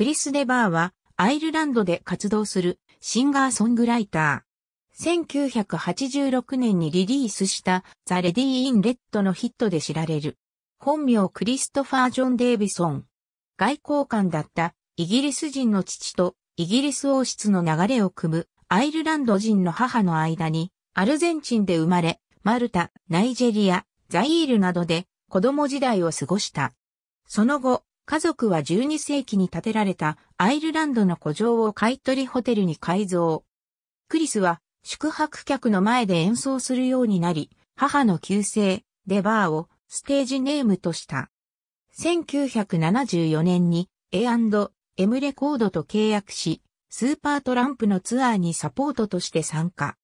クリス・デバーはアイルランドで活動するシンガーソングライター。1986年にリリースしたザ・レディ・イン・レッドのヒットで知られる。本名クリストファー・ジョン・デイビソン。外交官だったイギリス人の父とイギリス王室の流れを組むアイルランド人の母の間にアルゼンチンで生まれ、マルタ、ナイジェリア、ザイールなどで子供時代を過ごした。その後、家族は12世紀に建てられたアイルランドの古城を買取ホテルに改造。クリスは宿泊客の前で演奏するようになり、母の旧姓、デバーをステージネームとした。1974年に A&M レコードと契約し、スーパートランプのツアーにサポートとして参加。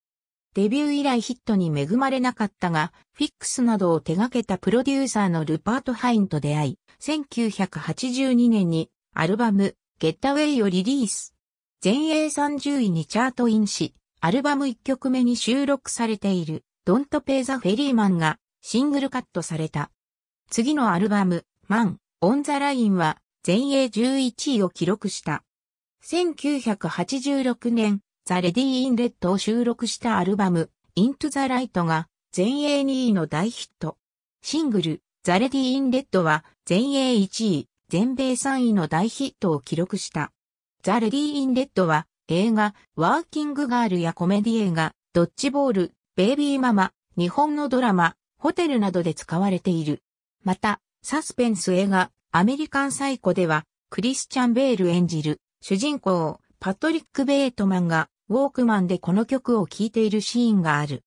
デビュー以来ヒットに恵まれなかったが、フィックスなどを手掛けたプロデューサーのルパート・ハインと出会い、1982年にアルバム、ゲッタウェイをリリース。全英30位にチャートインし、アルバム1曲目に収録されている、ドント・ペイ・ザ・フェリーマンがシングルカットされた。次のアルバム、マン、オン・ザ・ラインは全英11位を記録した。1986年、ザ・レディ・イン・レッドを収録したアルバム、イントゥ・ザ・ライトが全英2位の大ヒット。シングル、ザ・レディ・イン・レッドは全英1位、全米3位の大ヒットを記録した。ザ・レディ・イン・レッドは映画、ワーキングガールやコメディ映画、ドッジボール、ベイビーママ、日本のドラマ、ホテルなどで使われている。また、サスペンス映画、アメリカンサイコでは、クリスチャン・ベール演じる、主人公、パトリック・ベートマンが、ウォークマンでこの曲を聴いているシーンがある。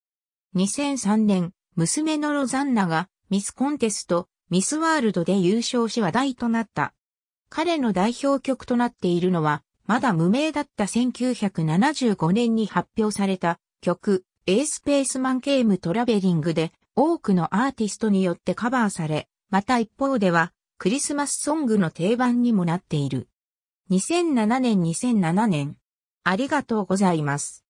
2003年、娘のロザンナがミスコンテスト、ミスワールドで優勝し話題となった。彼の代表曲となっているのは、まだ無名だった1975年に発表された曲、エースペースマンケームトラベリングで多くのアーティストによってカバーされ、また一方ではクリスマスソングの定番にもなっている。2007年2007年、ありがとうございます。